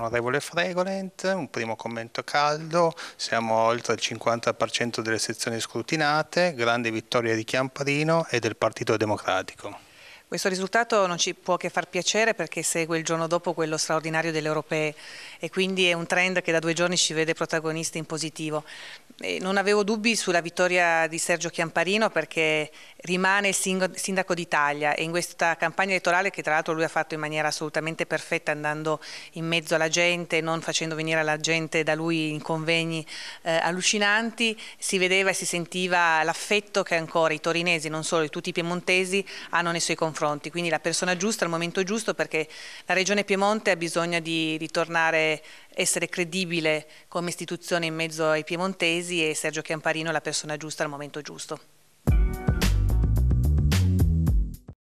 onorevole Fregolent, un primo commento caldo, siamo oltre il 50% delle sezioni scrutinate, grande vittoria di Chiamparino e del Partito Democratico. Questo risultato non ci può che far piacere perché segue il giorno dopo quello straordinario delle europee e quindi è un trend che da due giorni ci vede protagonisti in positivo. E non avevo dubbi sulla vittoria di Sergio Chiamparino perché rimane il sindaco d'Italia e in questa campagna elettorale che tra l'altro lui ha fatto in maniera assolutamente perfetta andando in mezzo alla gente, non facendo venire la gente da lui in convegni eh, allucinanti, si vedeva e si sentiva l'affetto che ancora i torinesi, non solo i tutti i piemontesi, hanno nei suoi confronti confronti, quindi la persona giusta al momento giusto perché la Regione Piemonte ha bisogno di, ritornare essere credibile come istituzione in mezzo ai piemontesi e Sergio Chiamparino è la persona giusta al momento giusto.